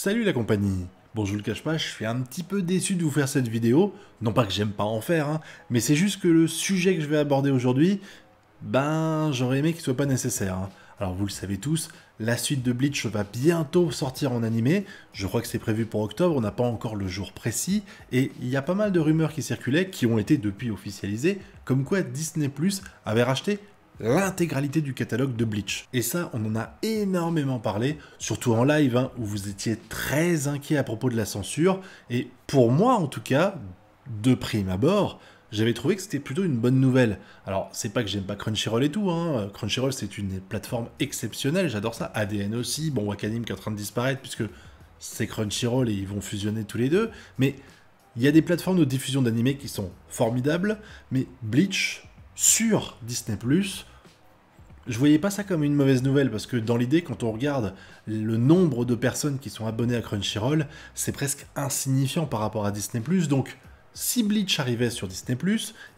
Salut la compagnie Bon, je vous le cache pas, je suis un petit peu déçu de vous faire cette vidéo, non pas que j'aime pas en faire, hein, mais c'est juste que le sujet que je vais aborder aujourd'hui, ben j'aurais aimé qu'il soit pas nécessaire. Hein. Alors vous le savez tous, la suite de Bleach va bientôt sortir en animé, je crois que c'est prévu pour octobre, on n'a pas encore le jour précis, et il y a pas mal de rumeurs qui circulaient, qui ont été depuis officialisées, comme quoi Disney ⁇ Plus avait racheté l'intégralité du catalogue de Bleach. Et ça, on en a énormément parlé, surtout en live, hein, où vous étiez très inquiet à propos de la censure. Et pour moi, en tout cas, de prime abord, j'avais trouvé que c'était plutôt une bonne nouvelle. Alors, c'est pas que j'aime pas Crunchyroll et tout, hein. Crunchyroll c'est une plateforme exceptionnelle, j'adore ça. ADN aussi, bon, Wakanim qui est en train de disparaître puisque c'est Crunchyroll et ils vont fusionner tous les deux. Mais il y a des plateformes de diffusion d'animés qui sont formidables, mais Bleach sur Disney je voyais pas ça comme une mauvaise nouvelle parce que dans l'idée, quand on regarde le nombre de personnes qui sont abonnées à Crunchyroll, c'est presque insignifiant par rapport à Disney+. Donc, si Bleach arrivait sur Disney+,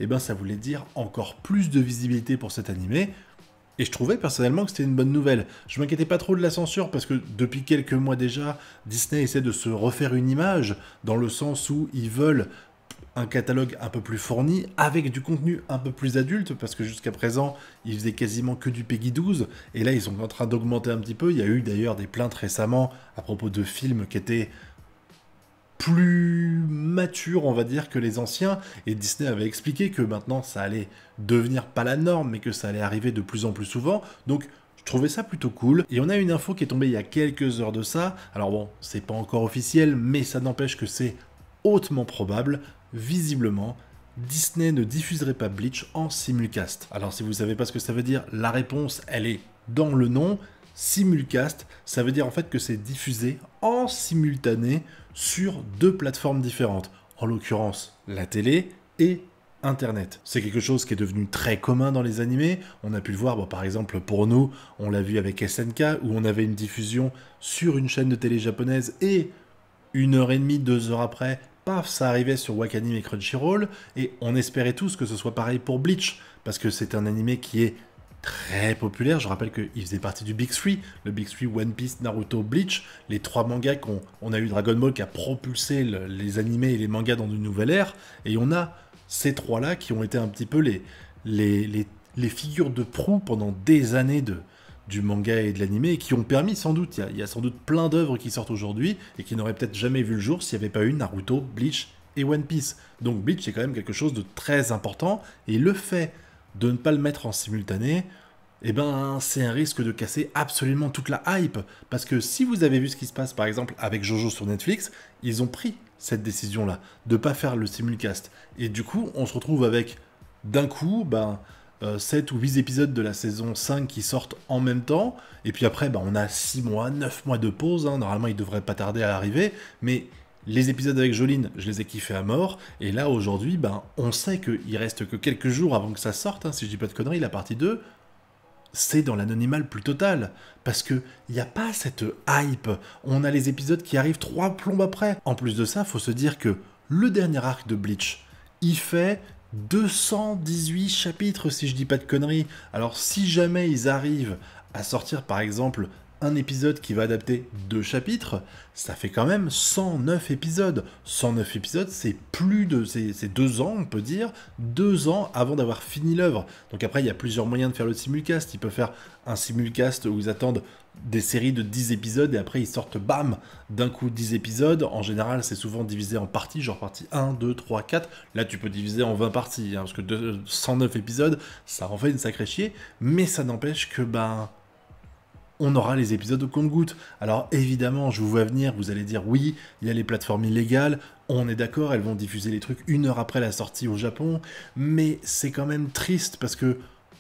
eh ben ça voulait dire encore plus de visibilité pour cet animé. Et je trouvais personnellement que c'était une bonne nouvelle. Je m'inquiétais pas trop de la censure parce que depuis quelques mois déjà, Disney essaie de se refaire une image dans le sens où ils veulent un catalogue un peu plus fourni, avec du contenu un peu plus adulte, parce que jusqu'à présent, ils faisaient quasiment que du Peggy 12, et là, ils sont en train d'augmenter un petit peu. Il y a eu d'ailleurs des plaintes récemment à propos de films qui étaient plus matures, on va dire, que les anciens. Et Disney avait expliqué que maintenant, ça allait devenir pas la norme, mais que ça allait arriver de plus en plus souvent. Donc, je trouvais ça plutôt cool. Et on a une info qui est tombée il y a quelques heures de ça. Alors bon, c'est pas encore officiel, mais ça n'empêche que c'est hautement probable visiblement, Disney ne diffuserait pas Bleach en simulcast. Alors si vous ne savez pas ce que ça veut dire, la réponse, elle est dans le nom. Simulcast, ça veut dire en fait que c'est diffusé en simultané sur deux plateformes différentes, en l'occurrence la télé et Internet. C'est quelque chose qui est devenu très commun dans les animés. On a pu le voir, par exemple, pour nous, on l'a vu avec SNK, où on avait une diffusion sur une chaîne de télé japonaise et une heure et demie, deux heures après, ça arrivait sur Wakanim et Crunchyroll, et on espérait tous que ce soit pareil pour Bleach, parce que c'est un animé qui est très populaire. Je rappelle qu'il faisait partie du Big Three, le Big Three One Piece, Naruto, Bleach, les trois mangas qu'on a eu Dragon Ball qui a propulsé les animés et les mangas dans une nouvelle ère. Et on a ces trois-là qui ont été un petit peu les, les figures de proue pendant des années de, du manga et de l'anime qui ont permis sans doute, il y, a sans doute plein d'œuvres qui sortent aujourd'hui et qui n'auraient peut-être jamais vu le jour s'il n'y avait pas eu Naruto, Bleach et One Piece. Donc Bleach est quand même quelque chose de très important et le fait de ne pas le mettre en simultané, eh ben c'est un risque de casser absolument toute la hype. Parce que si vous avez vu ce qui se passe par exemple avec Jojo sur Netflix, ils ont pris cette décision-là de pas faire le simulcast. Et du coup, on se retrouve avec d'un coup, ben 7 euh, ou 8 épisodes de la saison 5 qui sortent en même temps, et puis après, bah, on a 6 mois, 9 mois de pause, hein. normalement ils devraient pas tarder à arriver, mais les épisodes avec Joline, je les ai kiffés à mort, et là aujourd'hui, ben, on sait qu'il reste que quelques jours avant que ça sorte, hein, si je dis pas de conneries, la partie 2, c'est dans l'anonymat plus total, parce que il n'y a pas cette hype, on a les épisodes qui arrivent trois plombes après. En plus de ça, faut se dire que le dernier arc de Bleach, il fait 218 chapitres si je dis pas de conneries. Alors si jamais ils arrivent à sortir par exemple un épisode qui va adapter deux chapitres, ça fait quand même 109 épisodes. 109 épisodes, c'est plus de... c'est deux ans, on peut dire, deux ans avant d'avoir fini l'œuvre. Donc après, il y a plusieurs moyens de faire le simulcast. Ils peuvent faire un simulcast où ils attendent des séries de 10 épisodes et après ils sortent, bam, d'un coup 10 épisodes. En général, c'est souvent divisé en parties, genre partie 1, 2, 3, 4. Là, tu peux diviser en 20 parties, hein, parce que 109 épisodes, ça en fait une sacrée chier, mais ça n'empêche que, ben on aura les épisodes au compte-goutte. Alors évidemment, je vous vois venir, vous allez dire oui, il y a les plateformes illégales, on est d'accord, elles vont diffuser les trucs une heure après la sortie au Japon, mais c'est quand même triste parce que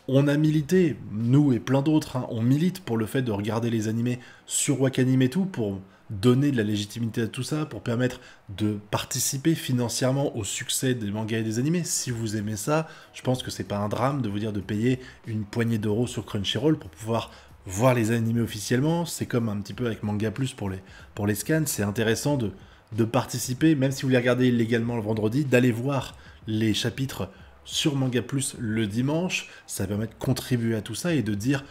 on a milité, nous et plein d'autres, hein, on milite pour le fait de regarder les animés sur Wakanim et tout, pour donner de la légitimité à tout ça, pour permettre de participer financièrement au succès des mangas et des animés. Si vous aimez ça, je pense que c'est pas un drame de vous dire de payer une poignée d'euros sur Crunchyroll pour pouvoir voir les animés officiellement, c'est comme un petit peu avec Manga Plus pour les, pour les scans, c'est intéressant de, de participer, même si vous les regardez illégalement le vendredi, d'aller voir les chapitres sur Manga Plus le dimanche, ça permet de contribuer à tout ça et de dire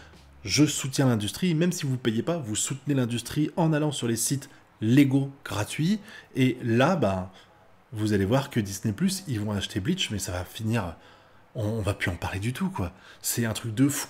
je soutiens l'industrie, même si vous ne payez pas, vous soutenez l'industrie en allant sur les sites légaux gratuits, et là, bah, vous allez voir que Disney Plus, ils vont acheter Bleach, mais ça va finir on, va plus en parler du tout, quoi. C'est un truc de fou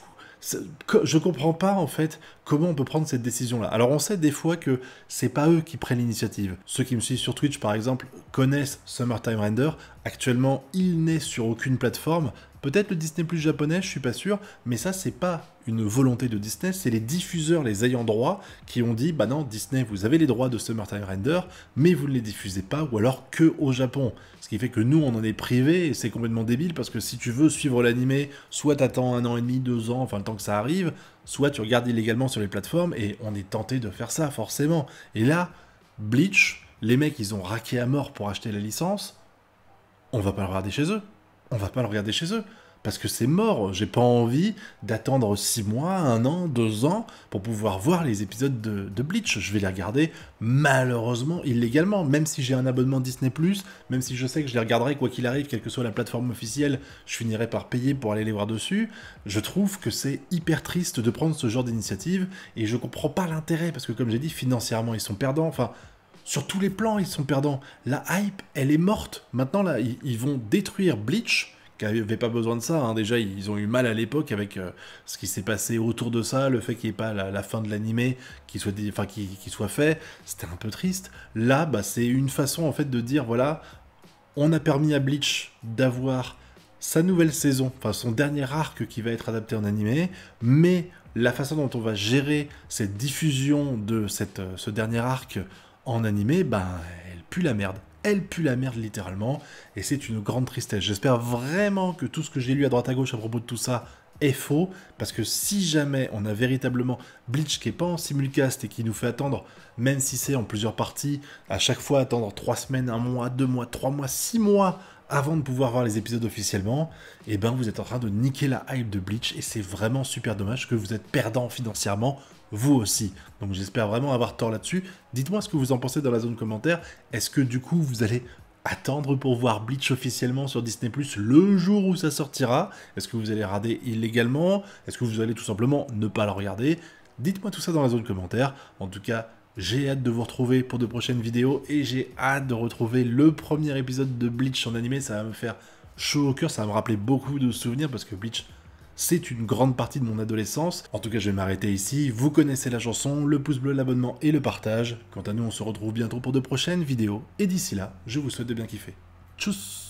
je comprends pas en fait comment on peut prendre cette décision là. Alors on sait des fois que c'est pas eux qui prennent l'initiative. Ceux qui me suivent sur Twitch par exemple connaissent Summertime Render. Actuellement, il n'est sur aucune plateforme Peut-être le Disney Plus japonais, je suis pas sûr, mais ça c'est pas une volonté de Disney, c'est les diffuseurs, les ayants droit, qui ont dit bah non, Disney, vous avez les droits de Summertime Render, mais vous ne les diffusez pas, ou alors que au Japon. Ce qui fait que nous, on en est privé, et c'est complètement débile, parce que si tu veux suivre l'animé, soit t'attends un an et demi, deux ans, enfin le temps que ça arrive, soit tu regardes illégalement sur les plateformes, et on est tenté de faire ça, forcément. Et là, Bleach, les mecs, ils ont raqué à mort pour acheter la licence, on va pas le regarder chez eux on va pas le regarder chez eux. Parce que c'est mort, j'ai pas envie d'attendre six mois, un an, deux ans pour pouvoir voir les épisodes de, de, Bleach. Je vais les regarder malheureusement illégalement, même si j'ai un abonnement Disney, même si je sais que je les regarderai quoi qu'il arrive, quelle que soit la plateforme officielle, je finirai par payer pour aller les voir dessus. Je trouve que c'est hyper triste de prendre ce genre d'initiative et je comprends pas l'intérêt parce que, comme j'ai dit, financièrement ils sont perdants. Enfin, sur tous les plans, ils sont perdants. La hype, elle est morte. Maintenant, là, ils, vont détruire Bleach, qui n'avait pas besoin de ça. Hein. Déjà, ils ont eu mal à l'époque avec euh, ce qui s'est passé autour de ça, le fait qu'il n'y ait pas la, fin de l'animé qui soit, enfin, qui, soit fait. C'était un peu triste. Là, bah, c'est une façon, en fait, de dire, voilà, on a permis à Bleach d'avoir sa nouvelle saison, enfin son dernier arc qui va être adapté en animé, mais la façon dont on va gérer cette diffusion de cette, euh, ce dernier arc en animé, ben, elle pue la merde. Elle pue la merde littéralement, et c'est une grande tristesse. J'espère vraiment que tout ce que j'ai lu à droite à gauche à propos de tout ça est faux, parce que si jamais on a véritablement Bleach qui n'est pas en simulcast et qui nous fait attendre, même si c'est en plusieurs parties, à chaque fois attendre 3 semaines, 1 mois, 2 mois, 3 mois, 6 mois avant de pouvoir voir les épisodes officiellement, et eh ben vous êtes en train de niquer la hype de Bleach, et c'est vraiment super dommage que vous êtes perdant financièrement vous aussi. Donc j'espère vraiment avoir tort là-dessus. Dites-moi ce que vous en pensez dans la zone commentaire. Est-ce que du coup vous allez attendre pour voir Bleach officiellement sur Disney Plus le jour où ça sortira Est-ce que vous allez rader illégalement Est-ce que vous allez tout simplement ne pas le regarder Dites-moi tout ça dans la zone commentaire. En tout cas, j'ai hâte de vous retrouver pour de prochaines vidéos et j'ai hâte de retrouver le premier épisode de Bleach en animé. Ça va me faire chaud au cœur, ça va me rappeler beaucoup de souvenirs parce que Bleach c'est une grande partie de mon adolescence. En tout cas, je vais m'arrêter ici. Vous connaissez la chanson, le pouce bleu, l'abonnement et le partage. Quant à nous, on se retrouve bientôt pour de prochaines vidéos. Et d'ici là, je vous souhaite de bien kiffer. Tchuss